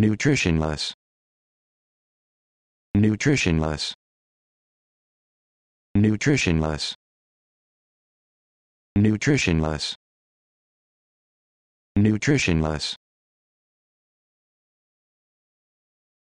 nutritionless nutritionless nutritionless nutritionless nutritionless